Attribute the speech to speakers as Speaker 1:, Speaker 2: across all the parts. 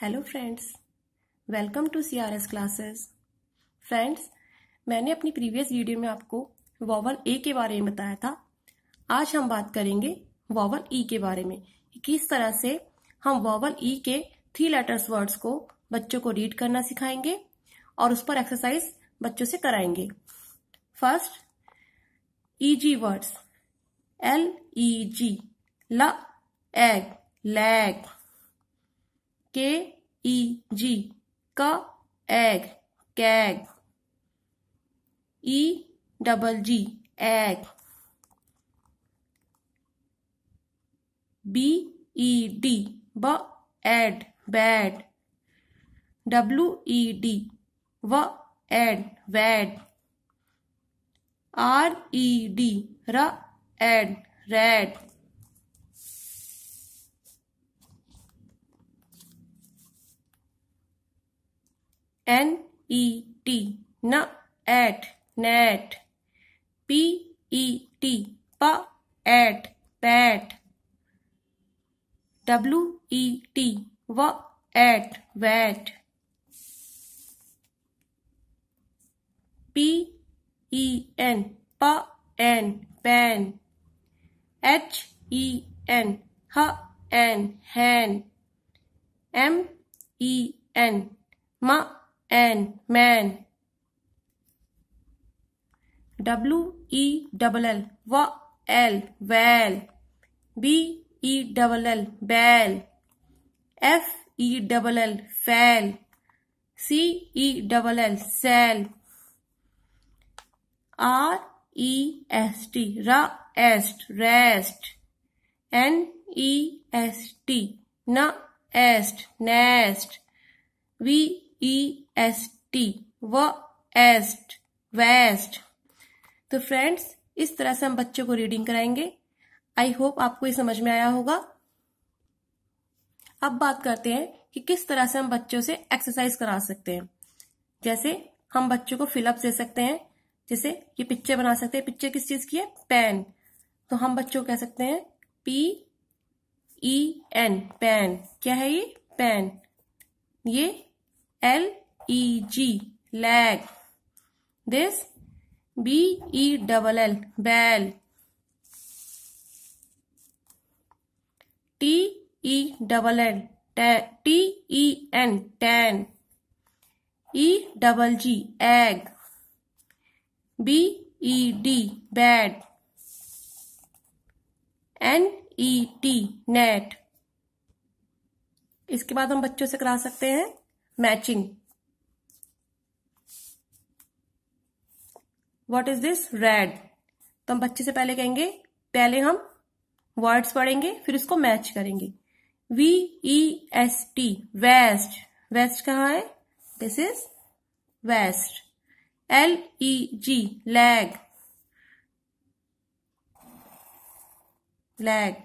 Speaker 1: Hello friends welcome to C R S classes friends मैंने अपनी previous video में आपको वॉवल ए के बारे में बताया था आज हम बात करेंगे वॉवल ई e के बारे में किस तरह से हम वॉवल ई e के थ्री लेटर्स वर्ड्स को बच्चों को रीड करना सिखाएंगे और उस पर एक्सरसाइज बच्चों से कराएंगे first E G words L E G ल eg leg K E G क eg keg E double G egg B E D ब ed bed W E D व ed wed R E D र ed red N-E-T, at, net. P-E-T, pa, at, pat. W-E-T, wa, at, wet. P-E-N, pa, pen. H-E-N, ha, hen. M-E-N, ma, N man W E double l w l well B E double L bell F E double L fell C E double L cell R E S T rest rest N E S T est nest V E S T व est waste तो friends इस तरह से हम बच्चों को reading कराएंगे आई hope आपको ये समझ में आया होगा अब बात करते हैं कि किस तरह से हम बच्चों से एक्सरसाइज करा सकते हैं जैसे हम बच्चों को फिलअप दे सकते हैं जैसे ये पिक्चर बना सकते हैं पिक्चर किस चीज की है पेन तो हम बच्चों को कह सकते हैं पी ई एन पेन क्या है ये पेन ये L E G leg. This B E double L bell. T E double N T E N ten. E double G egg. B E D bed. N E T net. इसके बाद हम बच्चों से करा सकते हैं matching what is this red तो हम बच्चे से पहले कहेंगे पहले हम वर्ड्स पढ़ेंगे फिर उसको मैच करेंगे V E S T vest vest कहाँ है this is vest L E G leg leg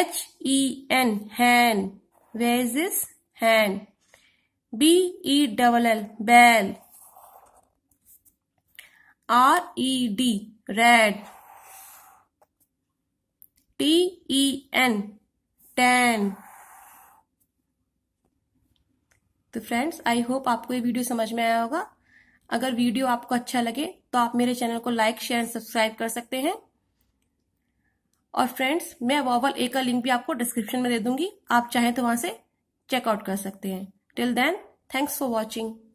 Speaker 1: H E N hen where's is this hen B E double L bell. R E D red T E N ten तो friends I hope आपको ये video समझ में आया होगा अगर video आपको अच्छा लगे तो आप मेरे चैनल को लाइक शेयर एंड सब्सक्राइब कर सकते हैं और फ्रेंड्स मैं वॉवल ए का लिंक भी आपको डिस्क्रिप्शन में दे दूंगी आप चाहें तो वहां से चेकआउट कर सकते हैं Till then, thanks for watching.